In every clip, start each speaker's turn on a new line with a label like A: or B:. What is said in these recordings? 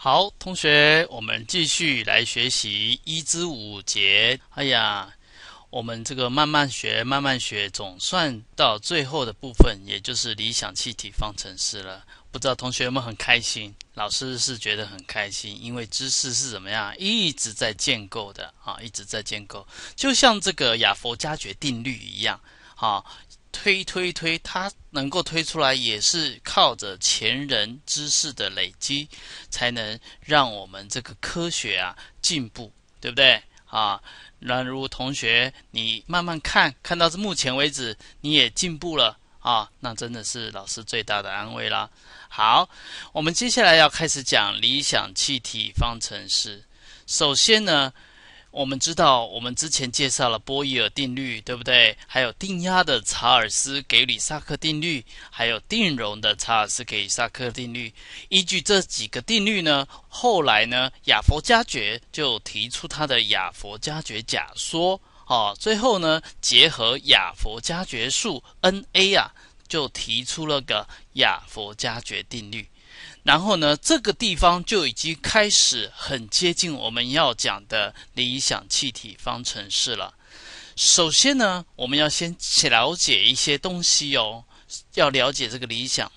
A: 好，同学，我们继续来学习一至五节。哎呀，我们这个慢慢学，慢慢学，总算到最后的部分，也就是理想气体方程式了。不知道同学们很开心，老师是觉得很开心，因为知识是怎么样，一直在建构的啊，一直在建构，就像这个雅佛加决定律一样，好。推推推，它能够推出来，也是靠着前人知识的累积，才能让我们这个科学啊进步，对不对啊？那如同学，你慢慢看，看到是目前为止你也进步了啊，那真的是老师最大的安慰啦。好，我们接下来要开始讲理想气体方程式，首先呢。我们知道，我们之前介绍了波义尔定律，对不对？还有定压的查尔斯给里萨克定律，还有定容的查尔斯给里萨克定律。依据这几个定律呢，后来呢，雅佛加爵就提出他的雅佛加爵假说，哦，最后呢，结合雅佛加爵数 N_A 啊，就提出了个雅佛加爵定律。然后呢，这个地方就已经开始很接近我们要讲的理想气体方程式了。首先呢，我们要先了解一些东西哦，要了解这个理想。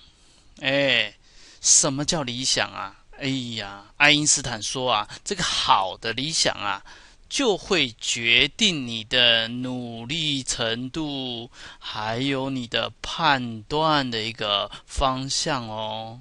A: 哎，什么叫理想啊？哎呀，爱因斯坦说啊，这个好的理想啊，就会决定你的努力程度，还有你的判断的一个方向哦。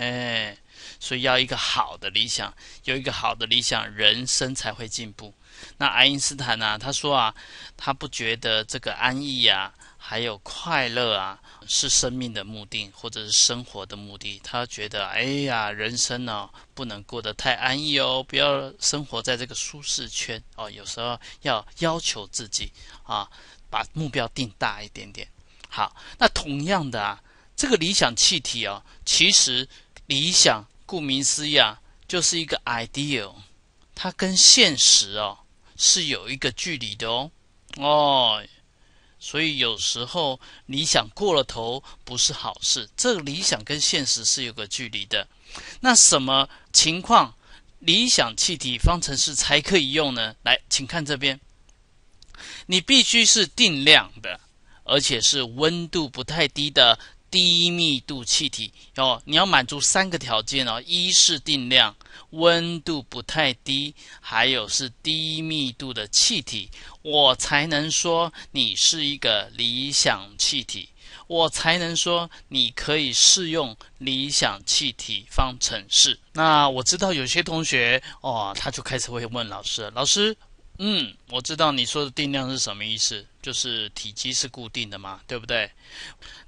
A: 哎，所以要一个好的理想，有一个好的理想，人生才会进步。那爱因斯坦呢？他说啊，他不觉得这个安逸啊，还有快乐啊，是生命的目的或者是生活的目的。他觉得，哎呀，人生呢，不能过得太安逸哦，不要生活在这个舒适圈哦。有时候要要求自己啊，把目标定大一点点。好，那同样的啊，这个理想气体哦，其实。理想顾名思义就是一个 ideal，它跟现实哦是有一个距离的哦，哦，所以有时候理想过了头不是好事。这个理想跟现实是有个距离的。那什么情况理想气体方程式才可以用呢？来，请看这边，你必须是定量的，而且是温度不太低的。低密度气体哦，你要满足三个条件哦：一是定量，温度不太低，还有是低密度的气体，我才能说你是一个理想气体，我才能说你可以适用理想气体方程式。那我知道有些同学哦，他就开始会问老师，老师。嗯，我知道你说的定量是什么意思，就是体积是固定的嘛，对不对？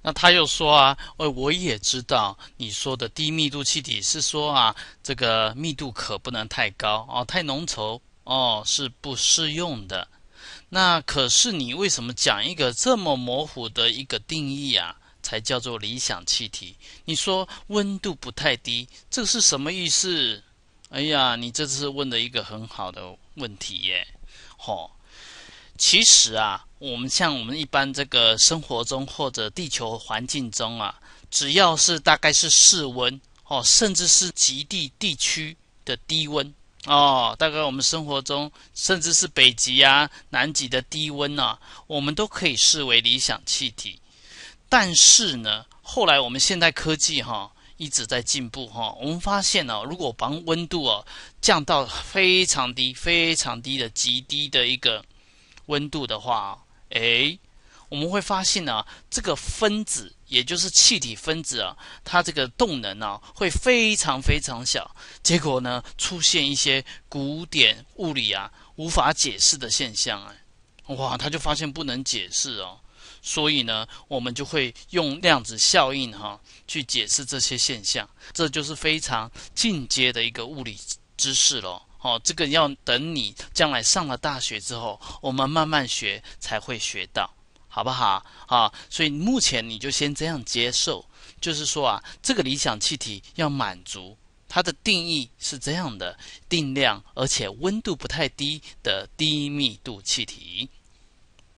A: 那他又说啊，哎，我也知道你说的低密度气体是说啊，这个密度可不能太高哦，太浓稠哦，是不适用的。那可是你为什么讲一个这么模糊的一个定义啊，才叫做理想气体？你说温度不太低，这是什么意思？哎呀，你这次问的一个很好的问题耶。哦，其实啊，我们像我们一般这个生活中或者地球环境中啊，只要是大概是室温哦，甚至是极地地区的低温哦，大概我们生活中甚至是北极啊、南极的低温啊，我们都可以视为理想气体。但是呢，后来我们现代科技哈。一直在进步哈，我们发现呢，如果把温度啊降到非常低、非常低的极低的一个温度的话，诶，我们会发现呢，这个分子，也就是气体分子啊，它这个动能呢会非常非常小，结果呢出现一些古典物理啊无法解释的现象啊。哇，他就发现不能解释哦。所以呢，我们就会用量子效应哈去解释这些现象，这就是非常进阶的一个物理知识咯。哦，这个要等你将来上了大学之后，我们慢慢学才会学到，好不好？啊，所以目前你就先这样接受，就是说啊，这个理想气体要满足它的定义是这样的，定量而且温度不太低的低密度气体。